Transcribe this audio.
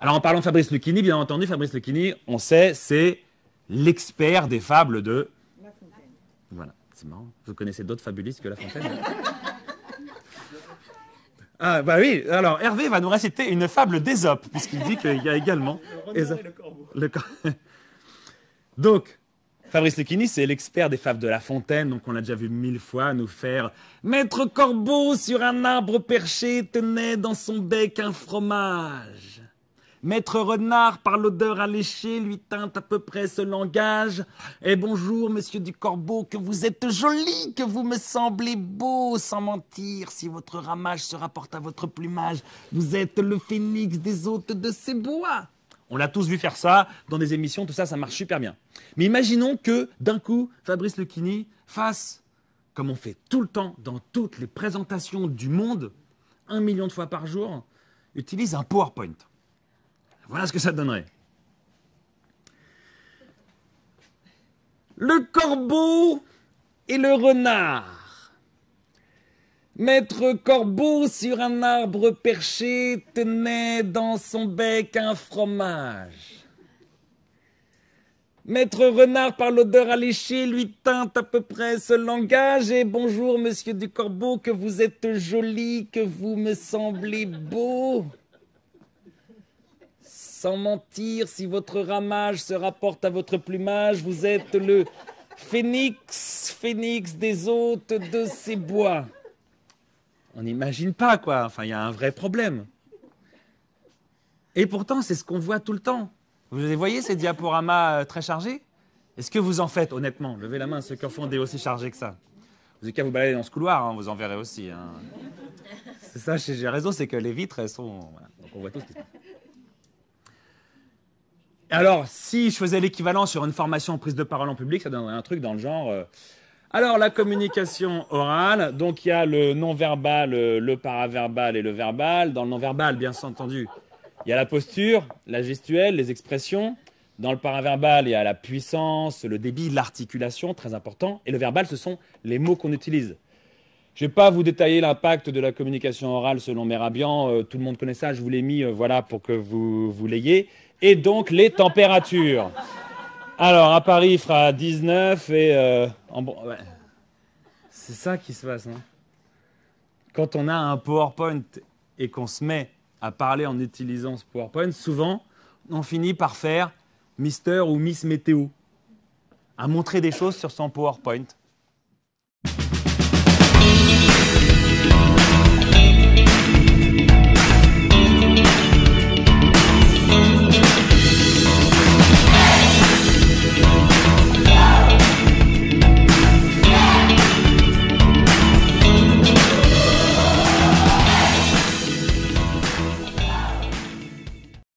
Alors en parlant de Fabrice Lucchini, bien entendu, Fabrice Lucchini, on sait, c'est l'expert des fables de... La Fontaine. Voilà, c'est marrant. Vous connaissez d'autres fabulistes que La Fontaine Ah bah oui, alors Hervé va nous réciter une fable d'Ésope, puisqu'il dit qu'il y a également... Le corbeau. Donc, Fabrice Lucchini, c'est l'expert des fables de La Fontaine, donc on l'a déjà vu mille fois nous faire « Maître Corbeau sur un arbre perché tenait dans son bec un fromage ». Maître Renard, par l'odeur alléchée, lui teinte à peu près ce langage. Eh bonjour, monsieur du Corbeau, que vous êtes joli, que vous me semblez beau, sans mentir, si votre ramage se rapporte à votre plumage, vous êtes le phénix des hôtes de ces bois. On l'a tous vu faire ça dans des émissions, tout ça, ça marche super bien. Mais imaginons que, d'un coup, Fabrice Lequini fasse, comme on fait tout le temps dans toutes les présentations du monde, un million de fois par jour, utilise un PowerPoint. Voilà ce que ça donnerait. Le corbeau et le renard. Maître Corbeau, sur un arbre perché, tenait dans son bec un fromage. Maître Renard, par l'odeur alléchée, lui teinte à peu près ce langage. Et bonjour, monsieur du Corbeau, que vous êtes joli, que vous me semblez beau. Sans mentir, si votre ramage se rapporte à votre plumage, vous êtes le phénix, phénix des hôtes de ces bois. On n'imagine pas, quoi. Enfin, il y a un vrai problème. Et pourtant, c'est ce qu'on voit tout le temps. Vous voyez, ces diaporamas euh, très chargés Est-ce que vous en faites, honnêtement Levez la main, ceux qui en font des aussi chargés que ça. Vous n'avez qu'à vous balader dans ce couloir, hein, vous en verrez aussi. Hein. C'est ça, j'ai raison, c'est que les vitres, elles sont... Donc on voit tout ce alors, si je faisais l'équivalent sur une formation en prise de parole en public, ça donnerait un truc dans le genre. Euh, alors, la communication orale, donc il y a le non-verbal, euh, le, paraverbal et le verbal. Dans le non-verbal, bien entendu, il y a la posture, la gestuelle, les expressions. Dans le paraverbal, il y a la puissance, le débit, l'articulation, très important. Et le verbal, ce sont les mots qu'on utilise. Je ne vais pas vous détailler l'impact de la communication orale selon Merabian. Euh, tout le monde connaît ça, je vous l'ai mis voilà, pour que vous, vous l'ayez et donc les températures. Alors, à Paris, il fera 19 et. Euh, C'est ça qui se passe. Hein. Quand on a un PowerPoint et qu'on se met à parler en utilisant ce PowerPoint, souvent, on finit par faire Mister ou Miss Météo, à montrer des choses sur son PowerPoint.